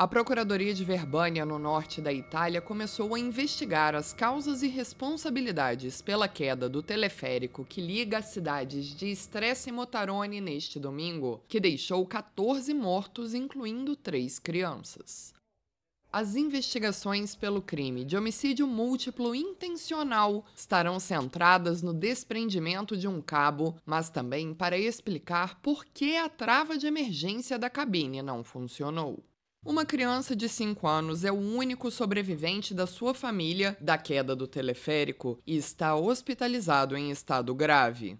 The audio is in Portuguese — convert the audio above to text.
A Procuradoria de Verbânia, no norte da Itália, começou a investigar as causas e responsabilidades pela queda do teleférico que liga as cidades de Stressa e Motarone neste domingo, que deixou 14 mortos, incluindo três crianças. As investigações pelo crime de homicídio múltiplo intencional estarão centradas no desprendimento de um cabo, mas também para explicar por que a trava de emergência da cabine não funcionou. Uma criança de 5 anos é o único sobrevivente da sua família da queda do teleférico e está hospitalizado em estado grave.